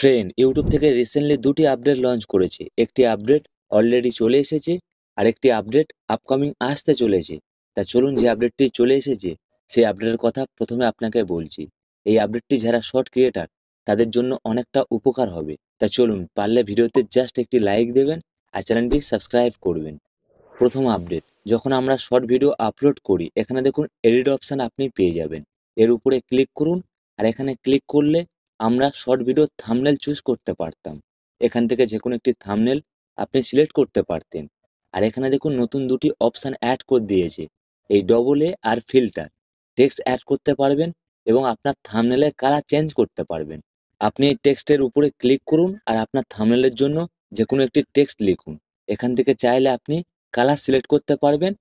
friend YouTube থেকে recently দুটি update launch করেছে একটি আপডেট অলরেডি চলে এসেছে আর একটি আপডেট আপকামিং আসতে চলেছে তা চলুন যে আপডেটটি চলে এসেছে সেই আপডেটের কথা প্রথমে আপনাকে বলছি এই আপডেটটি যারা শর্ট ক্রিয়েটার তাদের জন্য অনেকটা উপকার হবে তা চলুন পারলে ভিডিওতে জাস্ট একটি লাইক দেবেন আর চ্যানেলটি সাবস্ক্রাইব করবেন প্রথম আপডেট যখন আমরা শর্ট ভিডিও আপলোড করি এখানে দেখুন এডিট অপশান আপনি পেয়ে যাবেন এর উপরে ক্লিক করুন আর এখানে ক্লিক করলে আমরা শর্ট ভিডিওর থামনেল চুজ করতে পারতাম এখান থেকে যে কোনো একটি থামনেল আপনি সিলেক্ট করতে পারতেন আর এখানে দেখুন নতুন দুটি অপশান অ্যাড করে দিয়েছে এই double A R filter text add করতে পারবেন এবং আপনার থামনেলের কালার চেঞ্জ করতে পারবেন আপনি এই টেক্সটের উপরে ক্লিক করুন আর আপনার থামনেলের জন্য যে কোনো একটি টেক্সট লিখুন এখান থেকে চাইলে আপনি কালার সিলেক্ট করতে পারবেন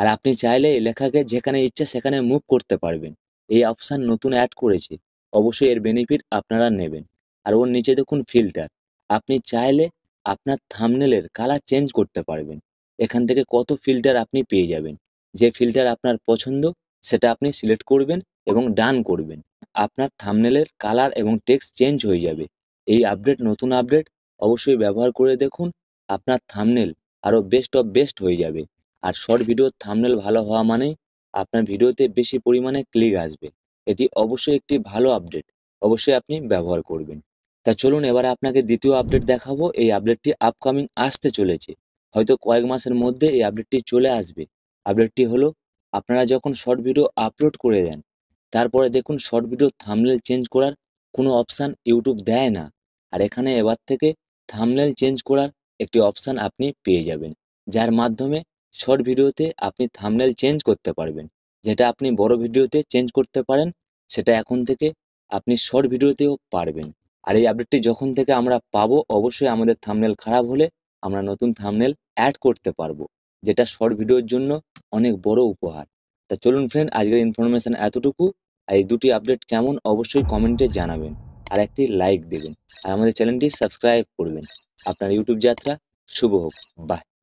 আর আপনি চাইলে এই লেখাকে যেখানে ইচ্ছা সেখানে মুভ করতে পারবেন এই অপশান নতুন অ্যাড করেছে অবশ্যই এর বেনিফিট আপনারা নেবেন আর ওর নিচে দেখুন ফিল্টার আপনি চাইলে আপনার থামনেলের কালার চেঞ্জ করতে পারবেন এখান থেকে কত ফিল্টার আপনি পেয়ে যাবেন যে ফিল্টার আপনার পছন্দ সেটা আপনি সিলেক্ট করবেন এবং ডান করবেন আপনার থামনেলের কালার এবং টেক্সট চেঞ্জ হয়ে যাবে এই আপডেট নতুন আপডেট অবশ্যই ব্যবহার করে দেখুন আপনার থামনেল আরও বেস্ট অফ বেস্ট হয়ে যাবে আর শর্ট ভিডিওর থামনেল ভালো হওয়া মানেই আপনার ভিডিওতে বেশি পরিমাণে ক্লিক আসবে এটি অবশ্যই একটি ভালো আপডেট অবশ্যই আপনি ব্যবহার করবেন তা চলুন এবার আপনাকে দ্বিতীয় আপডেট দেখাবো এই আপডেটটি আপকামিং আসতে চলেছে হয়তো কয়েক মাসের মধ্যে এই আপডেটটি চলে আসবে আপডেটটি হলো আপনারা যখন শর্ট ভিডিও আপলোড করে দেন তারপরে দেখুন শর্ট ভিডিও থামনেল চেঞ্জ করার কোনো অপশান ইউটিউব দেয় না আর এখানে এবার থেকে থামনেল চেঞ্জ করার একটি অপশান আপনি পেয়ে যাবেন যার মাধ্যমে শর্ট ভিডিওতে আপনি থামনেল চেঞ্জ করতে পারবেন যেটা আপনি বড় ভিডিওতে চেঞ্জ করতে পারেন সেটা এখন থেকে আপনি শর্ট ভিডিওতেও পারবেন আর এই আপডেটটি যখন থেকে আমরা পাবো অবশ্যই আমাদের থামনেল খারাপ হলে আমরা নতুন থামনেল অ্যাড করতে পারবো যেটা শর্ট ভিডিওর জন্য অনেক বড় উপহার তা চলুন ফ্রেন্ড আজকের ইনফরমেশান এতটুকু আর এই দুটি আপডেট কেমন অবশ্যই কমেন্টে জানাবেন আর একটি লাইক দেবেন আর আমাদের চ্যানেলটি সাবস্ক্রাইব করবেন আপনার ইউটিউব যাত্রা শুভ হোক বাই